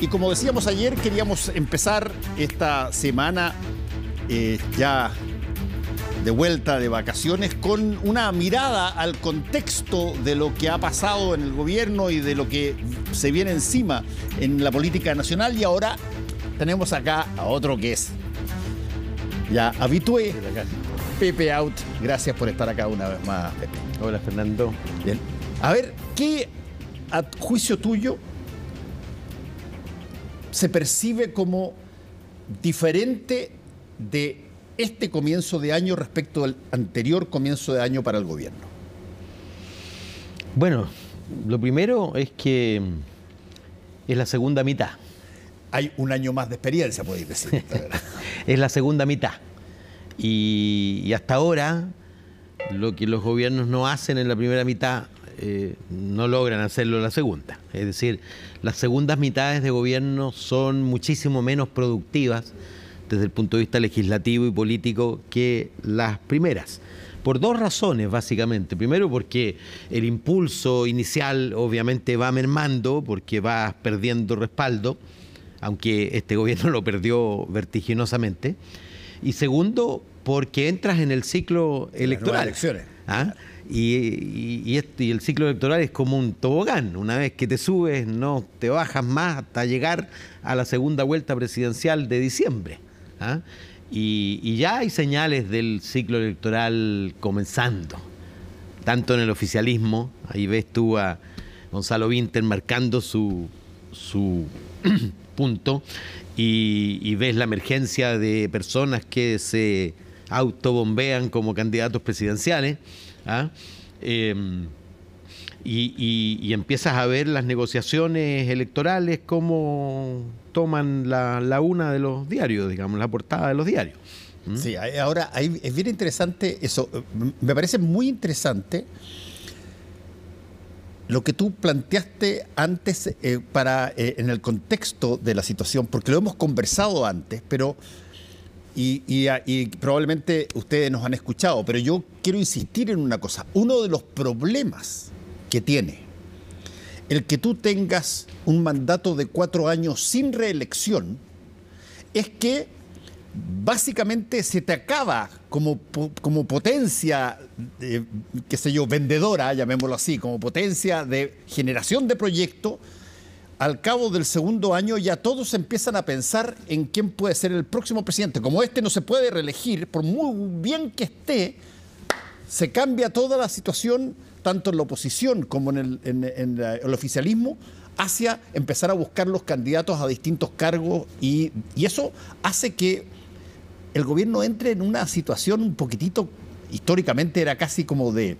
Y como decíamos ayer, queríamos empezar esta semana eh, ya de vuelta de vacaciones con una mirada al contexto de lo que ha pasado en el gobierno y de lo que se viene encima en la política nacional. Y ahora tenemos acá a otro que es ya habitué. Pepe Out, gracias por estar acá una vez más, Pepe. Hola, Fernando. Bien. A ver, ¿qué a juicio tuyo se percibe como diferente de este comienzo de año respecto al anterior comienzo de año para el gobierno? Bueno, lo primero es que es la segunda mitad. Hay un año más de experiencia, podéis decir. es la segunda mitad. Y, y, hasta ahora, lo que los gobiernos no hacen en la primera mitad, eh, no logran hacerlo la segunda. Es decir, las segundas mitades de gobierno son muchísimo menos productivas desde el punto de vista legislativo y político que las primeras. Por dos razones, básicamente. Primero, porque el impulso inicial obviamente va mermando, porque vas perdiendo respaldo, aunque este gobierno lo perdió vertiginosamente. Y segundo, porque entras en el ciclo electoral. ¿Ah? Y, el ciclo electoral es como un tobogán. Una vez que te subes, no te bajas más hasta llegar a la segunda vuelta presidencial de diciembre. ¿ah? Y, ya hay señales del ciclo electoral comenzando, tanto en el oficialismo, ahí ves tú a Gonzalo Vinter marcando su, su punto, y, y, ves la emergencia de personas que se autobombean como candidatos presidenciales. ¿ah? Em, y, empiezas a ver las negociaciones electorales, cómo toman la, una de los diarios, digamos, la portada de los diarios. ¿Mm? Sí, ahora es bien interesante eso. Eh, me parece muy interesante lo que tú planteaste antes eh, para, eh, en el contexto de la situación, porque lo hemos conversado antes, pero Ah, y, probablemente ustedes nos han escuchado, pero yo quiero insistir en una cosa. Uno de los problemas que tiene el que tú tengas un mandato de cuatro años sin reelección es que básicamente se te acaba como, como potencia, qué sé yo, vendedora, llamémoslo así, como potencia de generación de proyecto al cabo del segundo año ya todos empiezan a pensar en quién puede ser el próximo presidente. Como este no se puede reelegir, por muy bien que esté, se cambia toda la situación, tanto en la oposición como en el, oficialismo, hacia empezar a buscar los candidatos a distintos cargos y, eso hace que el gobierno entre en una situación un poquitito, históricamente era casi como de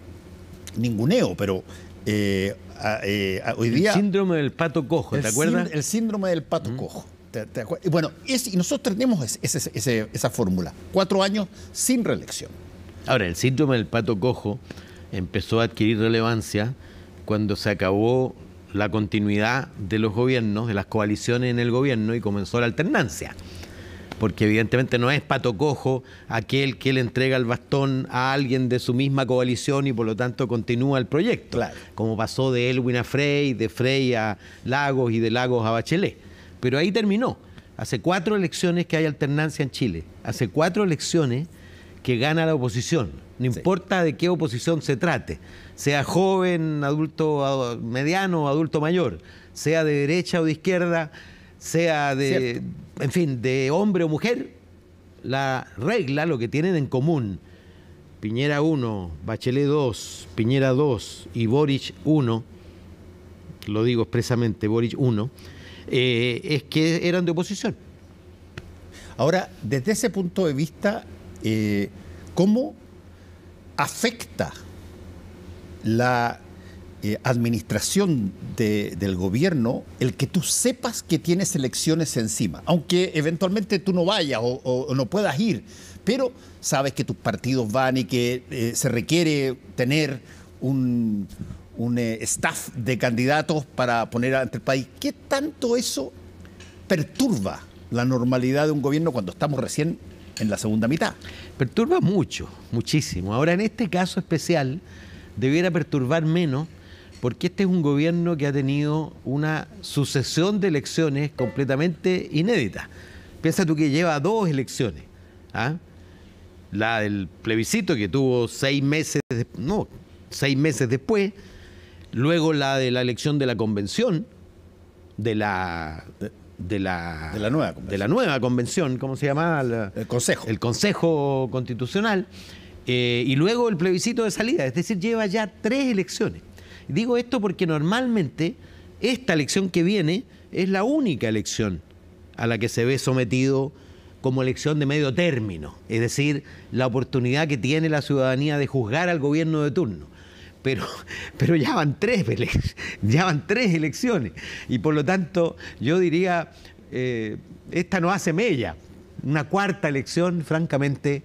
ninguneo, pero eh, eh, hoy día. El síndrome del pato cojo, ¿te acuerdas? el síndrome del pato cojo. bueno, y nosotros tenemos esa fórmula: cuatro años sin reelección. Ahora, el síndrome del pato cojo empezó a adquirir relevancia cuando se acabó la continuidad de los gobiernos, de las coaliciones en el gobierno y comenzó la alternancia porque evidentemente no es pato cojo aquel que le entrega el bastón a alguien de su misma coalición y por lo tanto continúa el proyecto, como pasó de Elwin a Frey, de Frey a Lagos y de Lagos a Bachelet. Pero ahí terminó. Hace cuatro elecciones que hay alternancia en Chile, hace cuatro elecciones que gana la oposición, no importa de qué oposición se trate, sea joven, adulto mediano, o adulto mayor, sea de derecha o de izquierda sea de, en fin, de hombre o mujer, la regla, lo que tienen en común, Piñera 1, Bachelet 2, Piñera 2 y Boric 1, lo digo expresamente, Boric 1, eh, es que eran de oposición. Ahora, desde ese punto de vista, eh, ¿cómo afecta la eh, administración del gobierno el que tú sepas que tienes elecciones encima, aunque eventualmente tú no vayas o, no puedas ir, pero sabes que tus partidos van y que eh, se requiere tener un, eh, staff de candidatos para poner ante el país. ¿Qué tanto eso perturba la normalidad de un gobierno cuando estamos recién en la segunda mitad? Perturba mucho, muchísimo. Ahora, en este caso especial, debiera perturbar menos porque este es un gobierno que ha tenido una sucesión de elecciones completamente inédita Piensa tú que lleva dos elecciones. ¿ah? La del plebiscito que tuvo seis meses, no, seis meses después, luego la de la elección de la convención, de la de la, nueva convención. de la nueva convención, ¿cómo se llamaba? el Consejo. El Consejo Constitucional. Eh, y luego el plebiscito de salida, es decir, lleva ya tres elecciones. Digo esto porque normalmente esta elección que viene es la única elección a la que se ve sometido como elección de medio término, es decir, la oportunidad que tiene la ciudadanía de juzgar al gobierno de turno. Pero, pero ya van tres, ya van tres elecciones. Y por lo tanto, yo diría, eh, esta no hace mella. Una cuarta elección, francamente,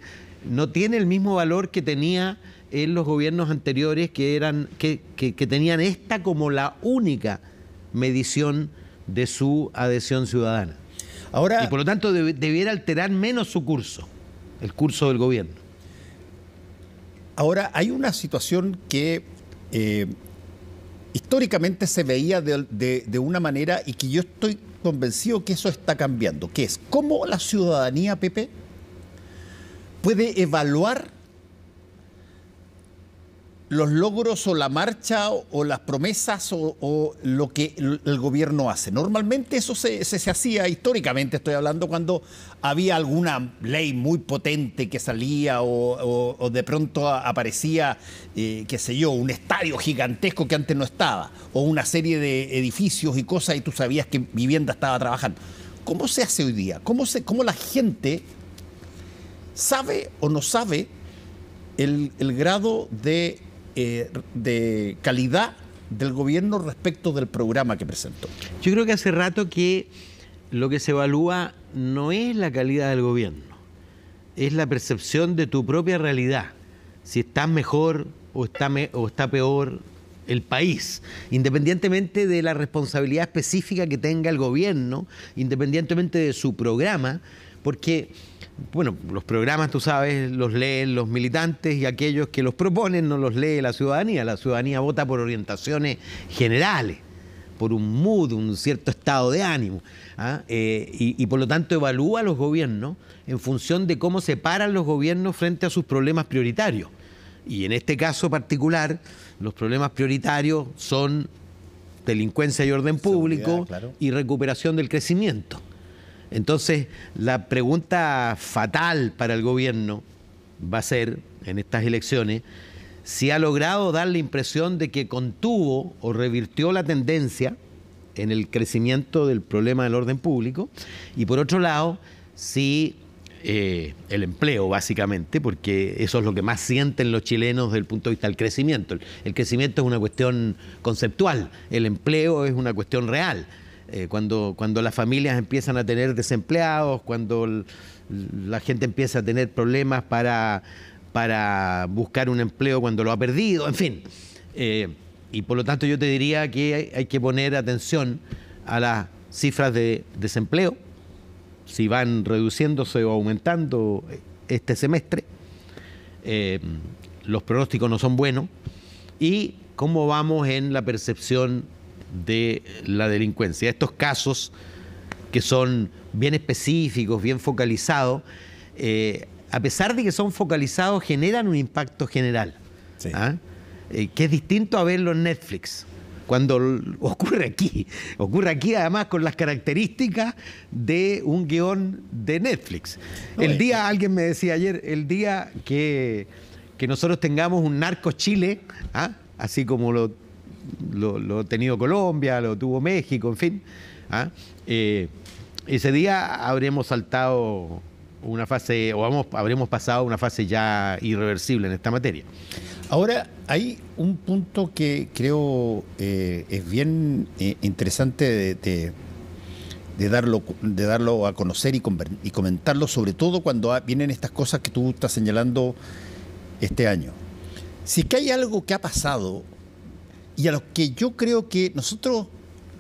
no tiene el mismo valor que tenía en los gobiernos anteriores que, eran, que, tenían esta como la única medición de su adhesión ciudadana. Ahora, y por lo tanto debiera alterar menos su curso, el curso del gobierno. Ahora, hay una situación que eh, históricamente se veía de, una manera y que yo estoy convencido que eso está cambiando, que es cómo la ciudadanía, Pepe, puede evaluar los logros o la marcha o, las promesas o, lo que el gobierno hace. Normalmente eso se, hacía históricamente, estoy hablando cuando había alguna ley muy potente que salía o, de pronto aparecía, eh, qué sé yo, un estadio gigantesco que antes no estaba, o una serie de edificios y cosas y tú sabías que vivienda estaba trabajando. ¿Cómo se hace hoy día? ¿Cómo, se, cómo la gente sabe o no sabe el grado de eh, de calidad del gobierno respecto del programa que presentó? Yo creo que hace rato que lo que se evalúa no es la calidad del gobierno, es la percepción de tu propia realidad. Si está mejor o está, o está peor el país, independientemente de la responsabilidad específica que tenga el gobierno, independientemente de su programa, porque, bueno, los programas, tú sabes, los leen los militantes y aquellos que los proponen no los lee la ciudadanía. La ciudadanía vota por orientaciones generales por un mood, un cierto estado de ánimo. ¿ah? Eh, y, por lo tanto evalúa a los gobiernos en función de cómo se paran los gobiernos frente a sus problemas prioritarios. Y en este caso particular, los problemas prioritarios son delincuencia y orden público y recuperación del crecimiento. Entonces, la pregunta fatal para el gobierno va a ser, en estas elecciones, si ha logrado dar la impresión de que contuvo o revirtió la tendencia en el crecimiento del problema del orden público, y por otro lado, si eh, el empleo, básicamente, porque eso es lo que más sienten los chilenos desde el punto de vista del crecimiento. el crecimiento es una cuestión conceptual, el empleo es una cuestión real. Eh, cuando, cuando las familias empiezan a tener desempleados, cuando la gente empieza a tener problemas para, para buscar un empleo cuando lo ha perdido, en fin. Eh, y por lo tanto yo te diría que hay, que poner atención a las cifras de desempleo, si van reduciéndose o aumentando este semestre. Eh, los pronósticos no son buenos. Y cómo vamos en la percepción de la delincuencia. Estos casos que son bien específicos, bien focalizados, eh, a pesar de que son focalizados, generan un impacto general, ¿ah? eh, que es distinto a verlo en Netflix. Cuando ocurre aquí, ocurre aquí además con las características de un guión de Netflix. el día, alguien me decía ayer, el día que, nosotros tengamos un narco Chile, ¿ah? así como lo lo, ha tenido Colombia, lo tuvo México, en fin. ¿ah? Eh, ese día habremos saltado una fase, o habremos pasado una fase ya irreversible en esta materia. Ahora, hay un punto que creo eh, es bien eh, interesante de, darlo, de darlo a conocer y, y comentarlo, sobre todo cuando vienen estas cosas que tú estás señalando este año. Si es que hay algo que ha pasado y a los que yo creo que nosotros,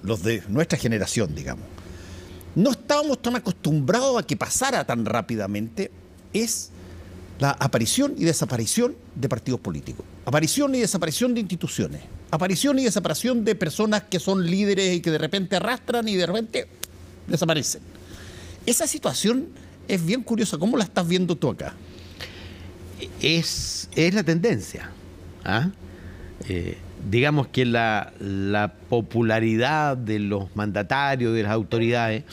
los de nuestra generación, digamos, no estábamos tan acostumbrados a que pasara tan rápidamente, es la aparición y desaparición de partidos políticos, aparición y desaparición de instituciones, aparición y desaparición de personas que son líderes y que de repente arrastran y de repente desaparecen. Esa situación es bien curiosa. ¿Cómo la estás viendo tú acá? Es, es la tendencia. ¿ah? Eh, digamos que la, popularidad de los mandatarios, de las autoridades,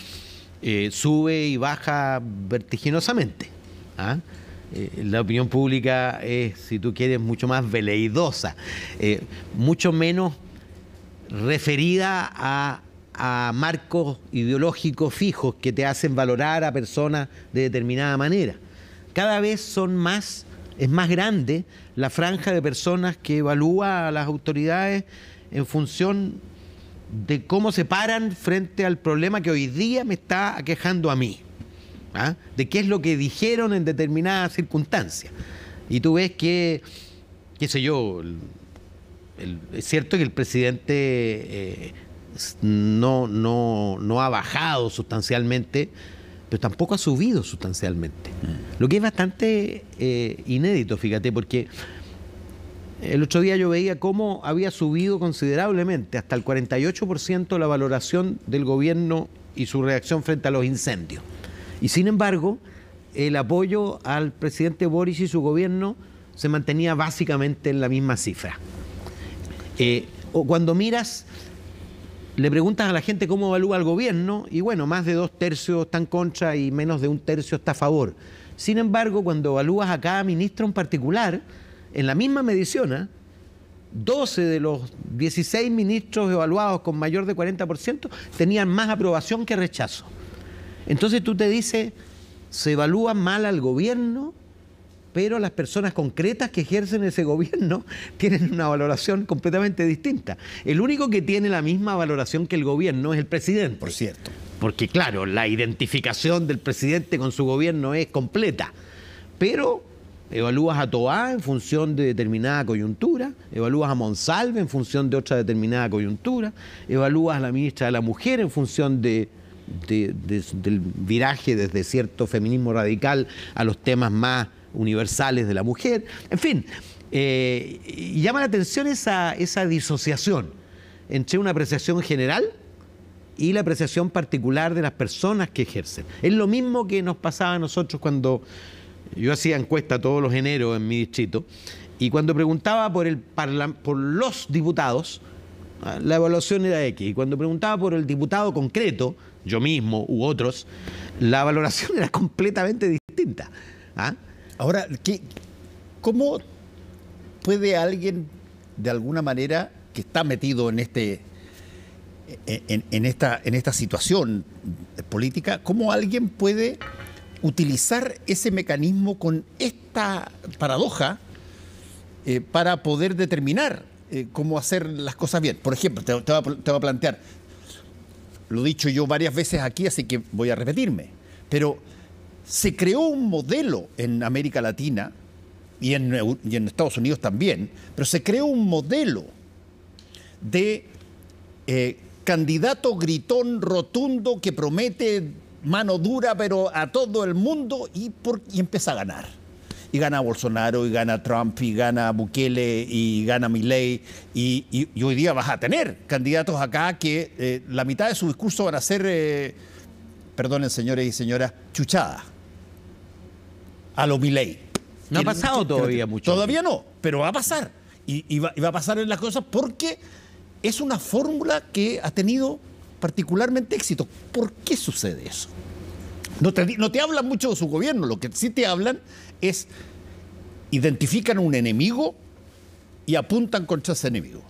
eh, sube y baja vertiginosamente. ¿ah? Eh, la opinión pública es, si tú quieres, mucho más veleidosa, eh, mucho menos referida a marcos ideológicos fijos que te hacen valorar a personas de determinada manera. Cada vez son más es más grande la franja de personas que evalúa a las autoridades en función de cómo se paran frente al problema que hoy día me está aquejando a mí, ¿ah? de qué es lo que dijeron en determinadas circunstancias. Y tú ves que, qué sé yo, es cierto que el presidente eh, no, no ha bajado sustancialmente pero tampoco ha subido sustancialmente. Mm. Lo que es bastante eh, inédito, fíjate, porque el otro día yo veía cómo había subido considerablemente, hasta el 48% la valoración del gobierno y su reacción frente a los incendios. Y sin embargo, el apoyo al presidente Boris y su gobierno se mantenía básicamente en la misma cifra. Eh, cuando miras le preguntas a la gente cómo evalúa al gobierno y bueno, más de dos tercios están contra y menos de un tercio está a favor. Sin embargo, cuando evalúas a cada ministro en particular, en la misma medición, 12 ¿eh? de los 16 ministros evaluados con mayor de 40% tenían más aprobación que rechazo. Entonces tú te dices, se evalúa mal al gobierno pero las personas concretas que ejercen ese gobierno tienen una valoración completamente distinta. El único que tiene la misma valoración que el gobierno es el presidente. Por cierto. Porque claro, la identificación del presidente con su gobierno es completa, pero evalúas a Toa en función de determinada coyuntura, evalúas a Monsalve en función de otra determinada coyuntura, evalúas a la ministra de la Mujer en función del viraje desde cierto feminismo radical a los temas más universales de la mujer. En fin, eh, llama la atención esa, esa disociación entre una apreciación general y la apreciación particular de las personas que ejercen. Es lo mismo que nos pasaba a nosotros cuando yo hacía encuesta todos los géneros en mi distrito y cuando preguntaba por, el por los diputados, ah, la evaluación era X. Y cuando preguntaba por el diputado concreto, yo mismo u otros, la valoración era completamente distinta. ¿ah? Ahora, ¿cómo puede alguien, de alguna manera, que está metido en este en, esta, en esta situación política, ¿cómo alguien puede utilizar ese mecanismo con esta paradoja eh, para poder determinar eh, cómo hacer las cosas bien? Por ejemplo, te, voy a, te, voy a, plantear, lo he dicho yo varias veces aquí, así que voy a repetirme, pero se creó un modelo en América Latina y en, Estados Unidos también, pero se creó un modelo de eh, candidato gritón rotundo que promete mano dura, pero a todo el mundo y, empieza a ganar. Y gana Bolsonaro, y gana Trump, y gana Bukele, y gana Milley. Y, y, hoy día vas a tener candidatos acá que eh, la mitad de su discurso van a ser, eh, perdonen señores y señoras, chuchadas a lo Milei. No ha pasado todavía mucho. Todavía no, pero va a pasar. Y, va, a pasar en las cosas porque es una fórmula que ha tenido particularmente éxito. ¿Por qué sucede eso? No te, no te, hablan mucho de su gobierno, lo que sí te hablan es identifican un enemigo y apuntan contra ese enemigo.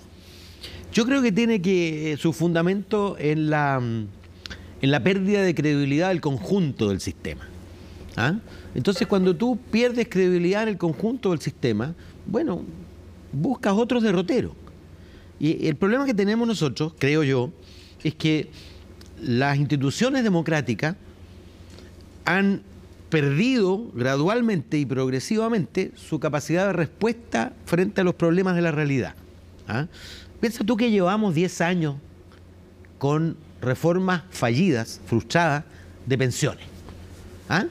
Yo creo que tiene que eh, su fundamento en la, mm, en la pérdida de credibilidad del conjunto del sistema. ¿Ah? Entonces, cuando tú pierdes credibilidad en el conjunto del sistema, bueno, buscas otros derroteros. Y el problema que tenemos nosotros, creo yo, es que las instituciones democráticas han perdido gradualmente y progresivamente su capacidad de respuesta frente a los problemas de la realidad. ¿ah? Piensa tú que llevamos 10 años con reformas fallidas, frustradas de pensiones. ¿Ah?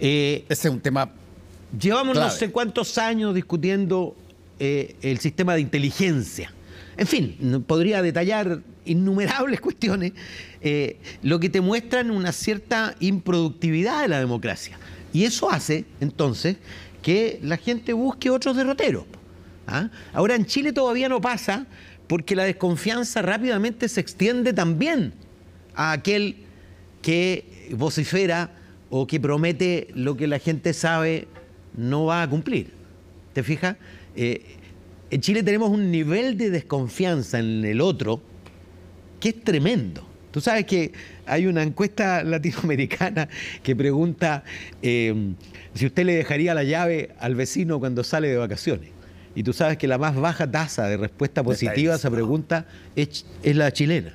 Eh, Ese es un tema. Llevamos no sé cuántos años discutiendo eh, el sistema de inteligencia. En fin, podría detallar innumerables cuestiones, eh, lo que te muestran una cierta improductividad de la democracia. Y eso hace, entonces, que la gente busque otros derroteros. ¿ah? Ahora en Chile todavía no pasa porque la desconfianza rápidamente se extiende también a aquel que vocifera o que promete lo que la gente sabe no va a cumplir. ¿Te fijas? Eh, en Chile tenemos un nivel de desconfianza en el otro que es tremendo. Tú sabes que hay una encuesta latinoamericana que pregunta eh, si usted le dejaría la llave al vecino cuando sale de vacaciones. Y tú sabes que la más baja tasa de respuesta positiva a esa pregunta es, es, la chilena.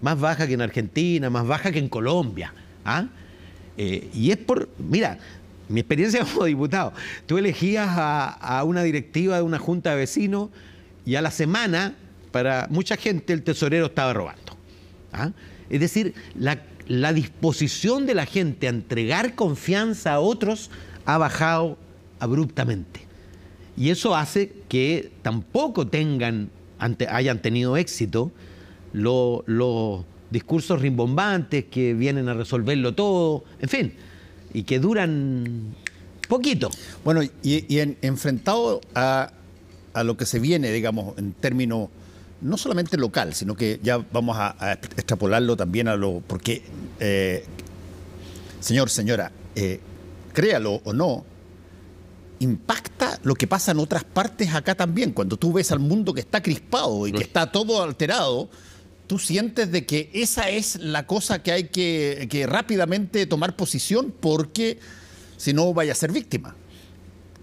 Más baja que en Argentina, más baja que en Colombia. ¿ah? Eh, y es por, mira, mi experiencia como diputado, tú elegías a, una directiva de una junta de vecinos y a la semana, para mucha gente, el tesorero estaba robando. ¿ah? Es decir, la, disposición de la gente a entregar confianza a otros ha bajado abruptamente. Y eso hace que tampoco tengan, hayan tenido éxito los, discursos rimbombantes que vienen a resolverlo todo, en fin, y que duran poquito. Bueno, y, enfrentado a, a, lo que se viene, digamos, en términos no solamente local, sino que ya vamos a, extrapolarlo también a lo, porque, eh, señor, señora, eh, créalo o no, impacta lo que pasa en otras partes acá también. Cuando tú ves al mundo que está crispado y que está todo alterado, ¿Tú sientes de que esa es la cosa que hay que, que rápidamente tomar posición porque si no vaya a ser víctima?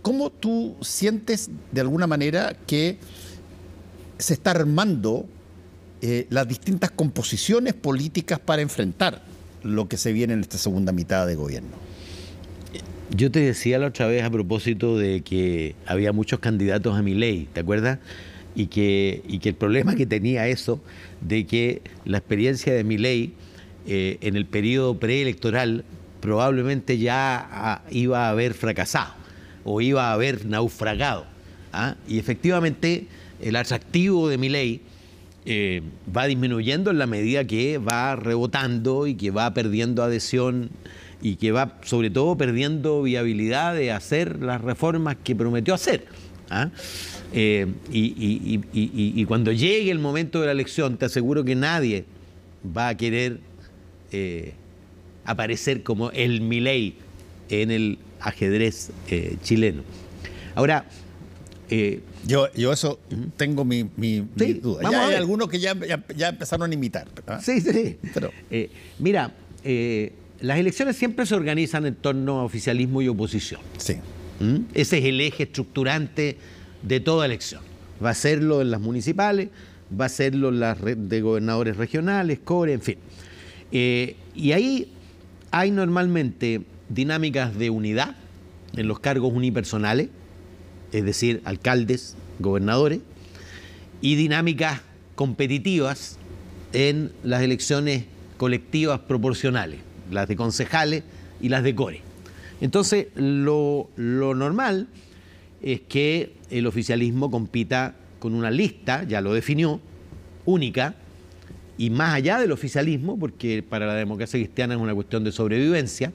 ¿Cómo tú sientes de alguna manera que se está armando eh, las distintas composiciones políticas para enfrentar lo que se viene en esta segunda mitad de gobierno? Yo te decía la otra vez a propósito de que había muchos candidatos a mi ley, ¿te acuerdas? y que, que el problema que tenía eso de que la experiencia de mi ley eh, en el periodo preelectoral probablemente ya ah, iba a haber fracasado o iba a haber naufragado. ¿ah? Y efectivamente el atractivo de mi ley eh, va disminuyendo en la medida que va rebotando y que va perdiendo adhesión y que va sobre todo perdiendo viabilidad de hacer las reformas que prometió hacer. ¿ah? Eh, y, cuando llegue el momento de la elección, te aseguro que nadie va a querer eh, aparecer como el Milei en el ajedrez eh, chileno. Ahora, yo, yo eso tengo mi, mi, duda. hay algunos que ya, ya, empezaron a imitar. Sí, sí. Pero. mira, las elecciones siempre se organizan en torno a oficialismo y oposición. Sí. ¿Mm? Ese es el eje estructurante de toda elección. Va a serlo en las municipales, va a serlo en las de gobernadores regionales, ...CORE, en fin. Eh, y ahí hay normalmente dinámicas de unidad en los cargos unipersonales, es decir, alcaldes, gobernadores, y dinámicas competitivas en las elecciones colectivas proporcionales, las de concejales y las de core. Entonces, lo, lo normal es que el oficialismo compita con una lista, ya lo definió, única, y más allá del oficialismo, porque para la democracia cristiana es una cuestión de sobrevivencia,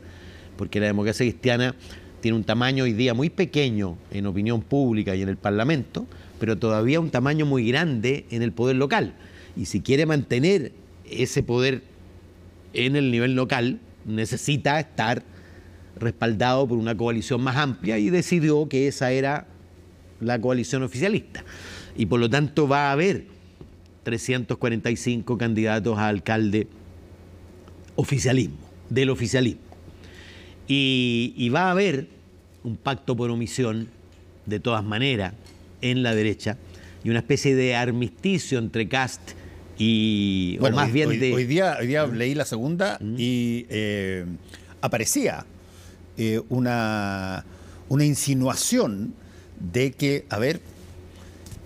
porque la democracia cristiana tiene un tamaño hoy día muy pequeño en opinión pública y en el Parlamento, pero todavía un tamaño muy grande en el poder local. Y si quiere mantener ese poder en el nivel local, necesita estar respaldado por una coalición más amplia y decidió que esa era la coalición oficialista. Y por lo tanto va a haber 345 candidatos a alcalde oficialismo, del oficialismo. Y, va a haber un pacto por omisión, de todas maneras, en la derecha, y una especie de armisticio entre Cast y... más hoy, bien día, leí la segunda y eh, aparecía eh, una, insinuación de que, a ver,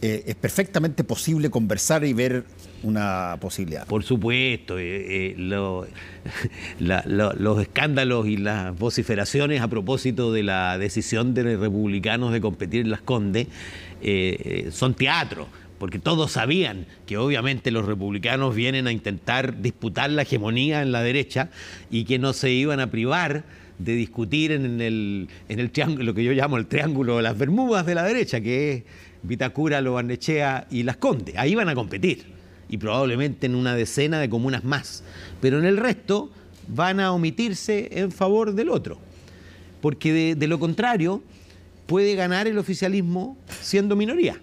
eh, es perfectamente posible conversar y ver una posibilidad. Por supuesto, eh, los escándalos y las vociferaciones a propósito de la decisión de los republicanos de competir en las Condes son teatro. Porque todos sabían que obviamente los republicanos vienen a intentar disputar la hegemonía en la derecha y que no se iban a privar de discutir en el, en el triángulo, lo que yo llamo el triángulo de las Bermudas de la derecha, que es Vitacura, Lobandechea y Las Condes. Ahí van a competir y probablemente en una decena de comunas más. Pero en el resto van a omitirse en favor del otro. Porque de lo contrario puede ganar el oficialismo siendo minoría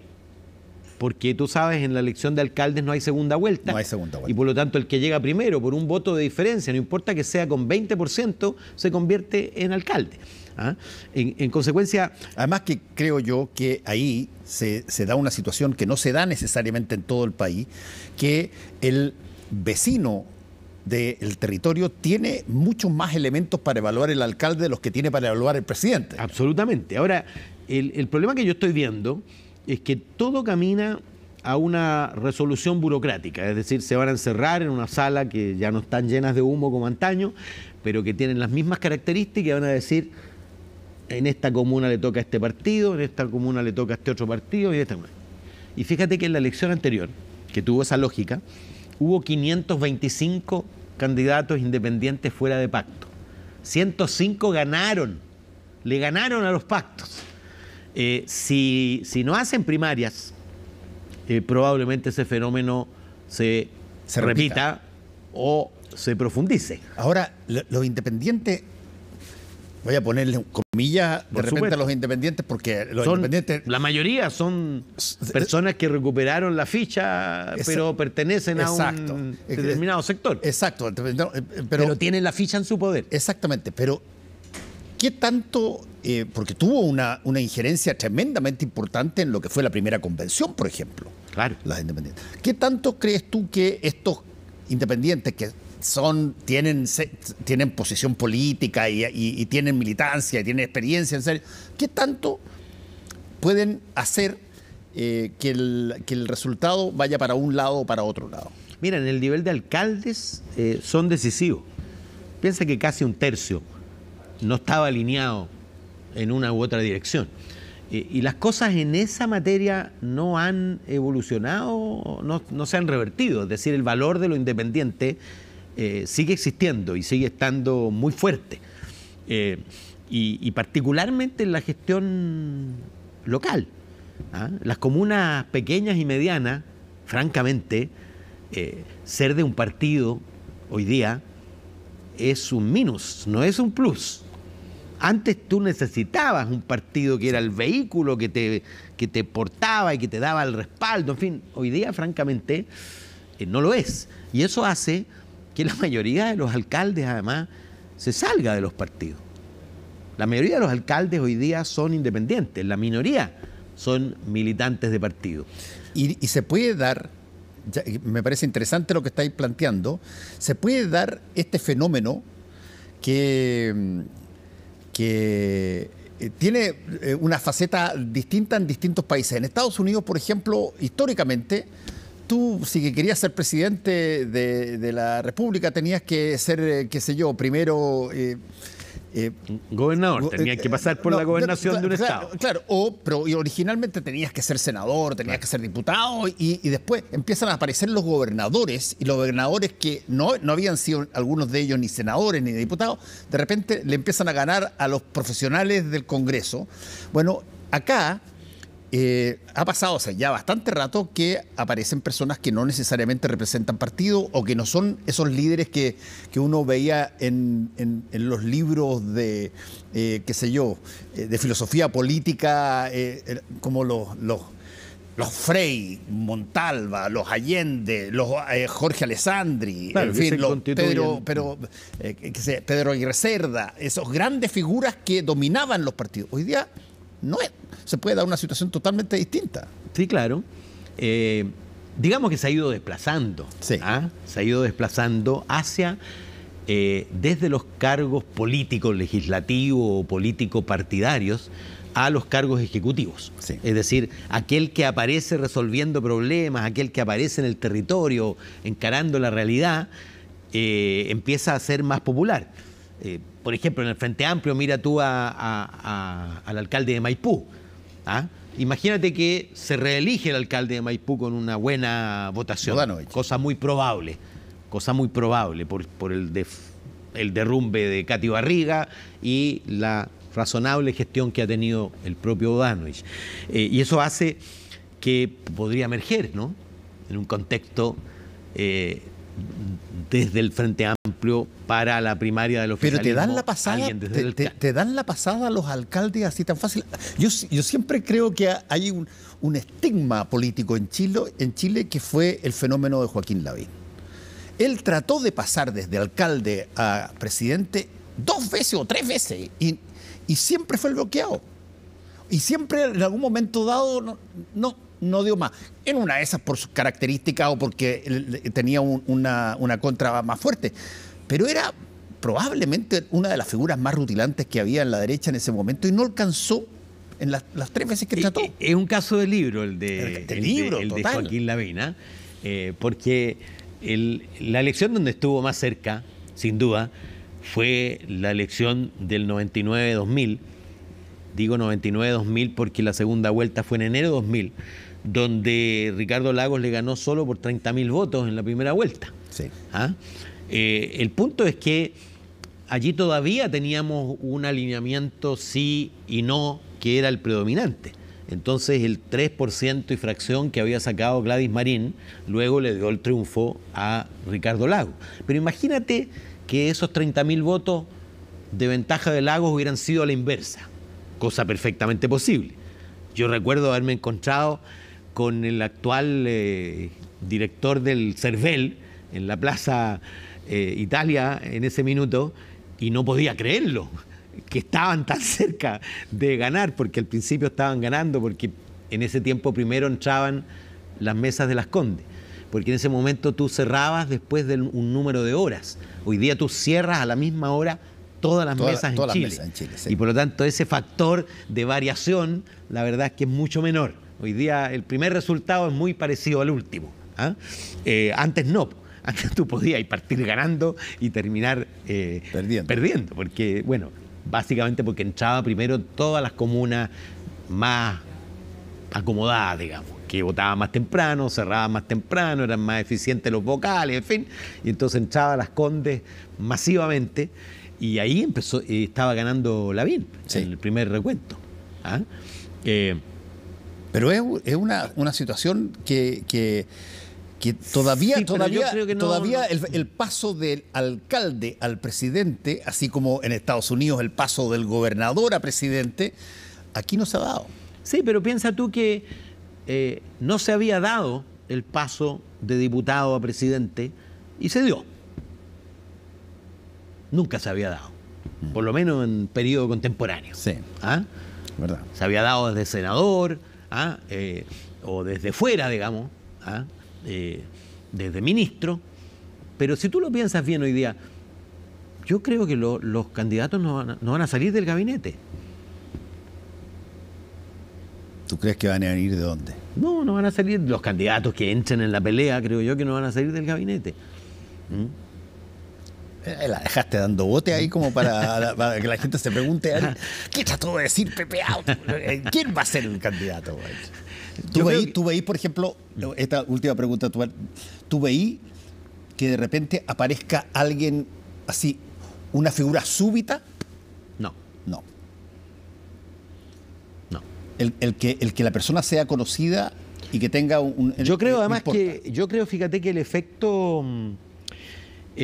porque tú sabes, en la elección de alcaldes no hay segunda vuelta. No hay segunda vuelta. Y por lo tanto, el que llega primero por un voto de diferencia, no importa que sea con 20%, se convierte en alcalde. ¿ah? En, consecuencia. Además, que creo yo que ahí se, da una situación que no se da necesariamente en todo el país, que el vecino del territorio tiene muchos más elementos para evaluar el alcalde de los que tiene para evaluar el presidente. Absolutamente. Ahora, el problema que yo estoy viendo es que todo camina a una resolución burocrática, es decir, se van a encerrar en una sala que ya no están llenas de humo como antaño, pero que tienen las mismas características y van a decir, en esta comuna le toca a este partido, en esta comuna le toca a este otro partido y esta Y fíjate que en la elección anterior, que tuvo esa lógica, hubo 525 candidatos independientes fuera de pacto. 105 ganaron, le ganaron a los pactos. Eh, si, si, no hacen primarias, eh, probablemente ese fenómeno se, repita. o se profundice. Ahora, los independientes, voy a ponerle comillas de repente a los independientes, porque los independientes. La mayoría son personas que recuperaron la ficha, pero pertenecen a un determinado sector. Exacto, pero, pero tienen la ficha en su poder. Exactamente, pero ¿Qué tanto, eh, porque tuvo una, una injerencia tremendamente importante en lo que fue la primera convención, por ejemplo? Claro. Las independientes. ¿Qué tanto crees tú que estos independientes que son, tienen, tienen posición política y, tienen militancia y tienen experiencia, en serio, ¿qué tanto pueden hacer eh, que, el, que el resultado vaya para un lado o para otro lado? Mira, en el nivel de alcaldes eh, son decisivos. Piensa que casi un tercio no estaba alineado en una u otra dirección. Y, las cosas en esa materia no han evolucionado, no, se han revertido. Es decir, el valor de lo independiente eh, sigue existiendo y sigue estando muy fuerte. Eh, y, particularmente en la gestión local. ¿ah? Las comunas pequeñas y medianas, francamente, eh, ser de un partido hoy día es un minus, no es un plus. Antes tú necesitabas un partido que era el vehículo que te, que te portaba y que te daba el respaldo. En fin, hoy día, francamente, eh, no lo es. Y eso hace que la mayoría de los alcaldes, además, se salga de los partidos. La mayoría de los alcaldes hoy día son independientes, la minoría son militantes de partido. Y, se puede dar, me parece interesante lo que estáis planteando, se puede dar este fenómeno que mm, que eh, tiene eh, una faceta distinta en distintos países. En Estados Unidos, por ejemplo, históricamente, tú si querías ser presidente de, la República tenías que ser, eh, qué sé yo, primero... Eh, Gobernador, tenía eh, que pasar eh, por la gobernación de un Estado. Claro, pero originalmente tenías que ser senador, tenías que ser diputado, y, después empiezan a aparecer los gobernadores, y los gobernadores que no, no habían sido algunos de ellos ni senadores ni diputados, de repente le empiezan a ganar a los profesionales del Congreso. Bueno, acá eh, ha pasado ya bastante rato que aparecen personas que no necesariamente representan partido o que no son esos líderes que, uno veía en, los libros de, eh, qué sé yo, eh, de filosofía política, como los, los, los, Frey, Montalva, los Allende, los Jorge Alessandri, Pedro, pero, Pedro Aguirre Cerda, esas grandes figuras que dominaban los partidos. Hoy día no se puede dar una situación totalmente distinta. Sí, claro. Eh, digamos que se ha ido desplazando. ¿ah? Se ha ido desplazando hacia, eh, desde los cargos políticos, legislativos o políticos partidarios, a los cargos ejecutivos. Es decir, aquel que aparece resolviendo problemas, aquel que aparece en el territorio, encarando la realidad, eh, empieza a ser más popular por ejemplo, en el Frente Amplio, mira tú al alcalde de Maipú. ¿ah? Imagínate que se reelige el alcalde de Maipú con una buena votación. Cosa muy probable, cosa muy probable por, el, derrumbe de Cati Barriga y la razonable gestión que ha tenido el propio Bodanovich. Eh, y eso hace que podría emerger, ¿no? En un contexto eh, desde el Frente Amplio para la primaria del los Pero te dan la pasada, te, dan la pasada a los alcaldes así tan fácil. Yo, yo siempre creo que hay un, un, estigma político en Chile, en Chile que fue el fenómeno de Joaquín Lavín. Él trató de pasar desde alcalde a presidente dos veces o tres veces y, y siempre fue bloqueado. Y siempre en algún momento dado no no dio más. En una de esas por sus características o porque tenía una, una contra más fuerte. Pero era probablemente una de las figuras más rutilantes que había en la derecha en ese momento y no alcanzó en las, tres veces que eh, trató. Eh, es un caso de libro el de, libro, Joaquín Lavina eh, porque la elección donde estuvo más cerca, sin duda, fue la elección del 99-2000. Digo 99-2000 porque la segunda vuelta fue en enero 2000 donde Ricardo Lagos le ganó solo por 30.000 votos en la primera vuelta. Sí. ¿Ah? Eh, el punto es que allí todavía teníamos un alineamiento sí y no que era el predominante. Entonces el 3% y fracción que había sacado Gladys Marín luego le dio el triunfo a Ricardo Lagos. Pero imagínate que esos 30.000 votos de ventaja de Lagos hubieran sido a la inversa, cosa perfectamente posible. Yo recuerdo haberme encontrado con el actual eh, director del CERVEL en la Plaza eh, Italia en ese minuto y no podía creerlo, que estaban tan cerca de ganar, porque al principio estaban ganando, porque en ese tiempo primero entraban las mesas de las condes, porque en ese momento tú cerrabas después de un número de horas, hoy día tú cierras a la misma hora todas las, mesas, en Chile. Y por lo tanto ese factor de variación, la verdad es que es mucho menor. Hoy día el primer resultado es muy parecido al último. ¿ah? Eh, antes no. Antes tú podías partir ganando y terminar eh, perdiendo. Porque, bueno, básicamente porque entraba primero todas las comunas más acomodadas, digamos, que votaban más temprano, cerraban más temprano, eran más eficientes los vocales, en fin. Y entonces entraba las condes masivamente y ahí empezó, eh, estaba ganando Lavín en el primer recuento. ¿ah? Pero es, una, situación que, todavía, todavía, que todavía El, paso del alcalde al presidente, así como en Estados Unidos el paso del gobernador a presidente, aquí no se ha dado. Sí, pero piensa tú que eh, no se había dado el paso de diputado a presidente y se dio. Nunca se había dado, mm. por lo menos en periodo contemporáneo. Sí. ¿Ah? Se había dado desde senador, ¿ah? Eh, o desde fuera, digamos, ¿ah? eh, desde ministro. Pero si tú lo piensas bien hoy día, yo creo que los candidatos no van, a, salir del gabinete. ¿Tú crees que van a venir de dónde? No, no van a salir. Los candidatos que entren en la pelea, creo yo que no van a salir del gabinete. ¿Mm? Eh, la dejaste dando bote ahí como para, que la gente se pregunte, ¿qué trató a decir Pepe eh, ¿Quién va a ser el candidato? ¿Tú veí, por ejemplo, esta última pregunta, tú, que de repente aparezca alguien así, una figura súbita? No. No. No. El, que, el que la persona sea conocida y que tenga un yo creo eh, además que, yo creo, fíjate que el efecto mm,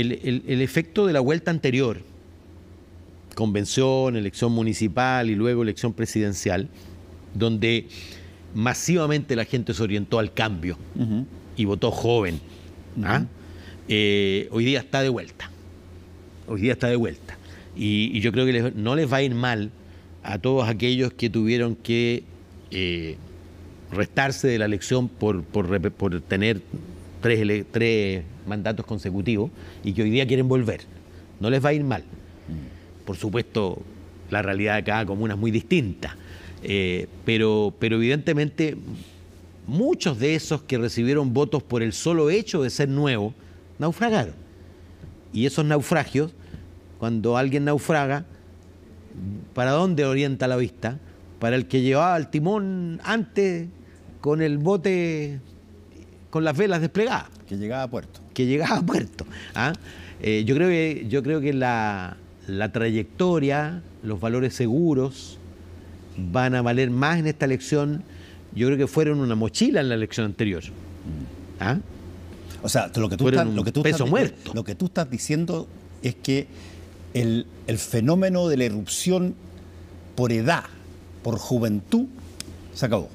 el, efecto de la vuelta anterior, convención, elección municipal y luego elección presidencial, donde masivamente la gente se orientó al cambio y votó joven. ¿ah? Eh, hoy día está de vuelta. Hoy día está de vuelta. Y, yo creo que no les va a ir mal a todos aquellos que tuvieron que eh, restarse de la elección por, tener tres, tres mandatos consecutivos y que hoy día quieren volver. No les va a ir mal. Por supuesto, la realidad de cada comuna es muy distinta, eh, pero, pero evidentemente muchos de esos que recibieron votos por el solo hecho de ser nuevo, naufragaron. Y esos naufragios, cuando alguien naufraga, ¿para dónde orienta la vista? Para el que llevaba el timón antes con el bote con las velas desplegadas. Que llegaba a puerto. Que llegaba a puerto. ¿ah? Eh, yo creo que, yo creo que la, trayectoria, los valores seguros van a valer más en esta elección. Yo creo que fueron una mochila en la elección anterior. ¿ah? O sea, lo que, tú estás, lo, que tú estás, lo que tú estás, diciendo es que el, el fenómeno de la erupción por edad, por juventud, se acabó.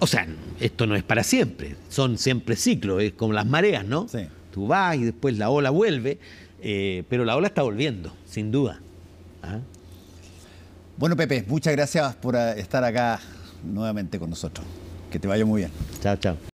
O sea, esto no es para siempre, son siempre ciclos, es como las mareas, ¿no? Sí. Tú vas y después la ola vuelve, eh, pero la ola está volviendo, sin duda. ¿ah? Bueno, Pepe, muchas gracias por eh, estar acá nuevamente con nosotros. Que te vaya muy bien. Chao, chao.